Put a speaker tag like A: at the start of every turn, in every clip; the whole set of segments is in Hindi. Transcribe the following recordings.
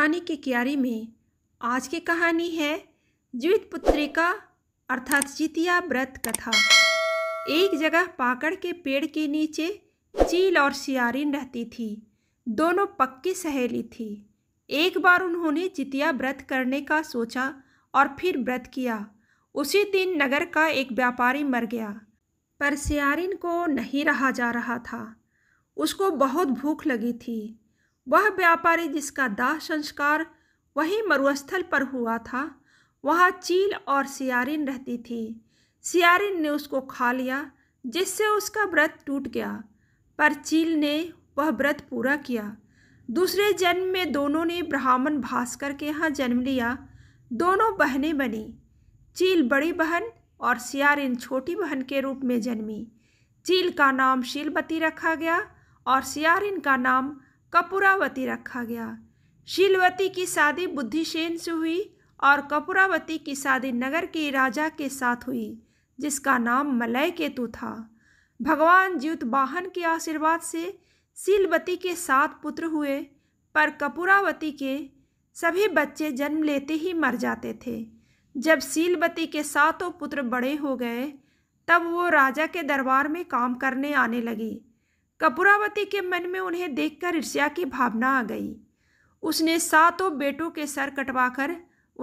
A: कहानी की क्यारी में आज की कहानी है जीवित पुत्रिका अर्थात जितिया व्रत कथा एक जगह पाकड़ के पेड़ के नीचे चील और सियारिन रहती थी दोनों पक्की सहेली थी एक बार उन्होंने जितिया व्रत करने का सोचा और फिर व्रत किया उसी दिन नगर का एक व्यापारी मर गया पर सियारिन को नहीं रहा जा रहा था उसको बहुत भूख लगी थी वह व्यापारी जिसका दाह संस्कार वही मरुस्थल पर हुआ था वहाँ चील और सियारिन रहती थी सियारिन ने उसको खा लिया जिससे उसका व्रत टूट गया पर चील ने वह व्रत पूरा किया दूसरे जन्म में दोनों ने ब्राह्मण भास्कर के यहाँ जन्म लिया दोनों बहनें बनी चील बड़ी बहन और सियारिन छोटी बहन के रूप में जन्मी चील का नाम शीलबती रखा गया और सियारिन का नाम कपूरावती रखा गया शीलवती की शादी बुद्धिसेन से हुई और कपूरावती की शादी नगर के राजा के साथ हुई जिसका नाम मलय केतु था भगवान ज्योत वाहन के आशीर्वाद से शीलवती के सात पुत्र हुए पर कपूरावती के सभी बच्चे जन्म लेते ही मर जाते थे जब शीलवती के सातों पुत्र बड़े हो गए तब वो राजा के दरबार में काम करने आने लगी कपुरावती के मन में उन्हें देखकर ईर्ष्या की भावना आ गई उसने सातों बेटों के सर कटवाकर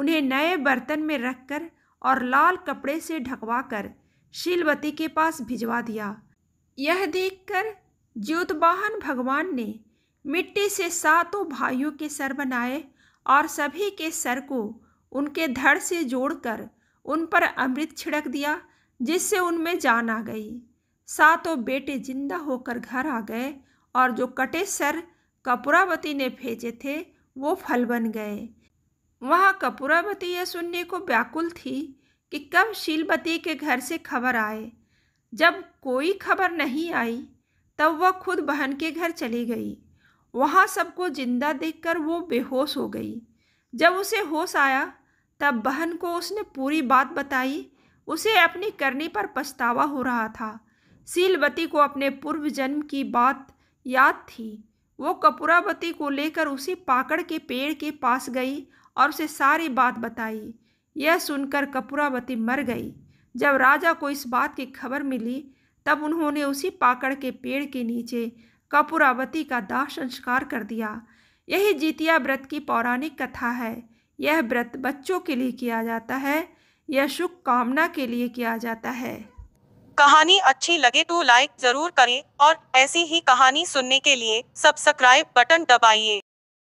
A: उन्हें नए बर्तन में रखकर और लाल कपड़े से ढकवाकर शीलवती के पास भिजवा दिया यह देखकर ज्योतवाहन भगवान ने मिट्टी से सातों भाइयों के सर बनाए और सभी के सर को उनके धड़ से जोड़कर उन पर अमृत छिड़क दिया जिससे उनमें जान आ गई सातों बेटे जिंदा होकर घर आ गए और जो कटे सर कपुरावती ने भेजे थे वो फल बन गए वहाँ कपुरावती यह सुनने को व्याकुल थी कि कब शीलवती के घर से खबर आए जब कोई खबर नहीं आई तब वह खुद बहन के घर चली गई वहाँ सबको जिंदा देखकर वो बेहोश हो गई जब उसे होश आया तब बहन को उसने पूरी बात बताई उसे अपनी करनी पर पछतावा हो रहा था सीलवती को अपने पूर्व जन्म की बात याद थी वो कपूरावती को लेकर उसी पाकड़ के पेड़ के पास गई और उसे सारी बात बताई यह सुनकर कपूरावती मर गई जब राजा को इस बात की खबर मिली तब उन्होंने उसी पाकड़ के पेड़ के नीचे कपूरावती का दाह संस्कार कर दिया यही जीतिया व्रत की पौराणिक कथा है यह व्रत बच्चों के लिए किया जाता है यह शुभ कामना के लिए किया जाता है कहानी अच्छी लगे तो लाइक जरूर करें और ऐसी ही कहानी सुनने के लिए सब्सक्राइब बटन दबाइए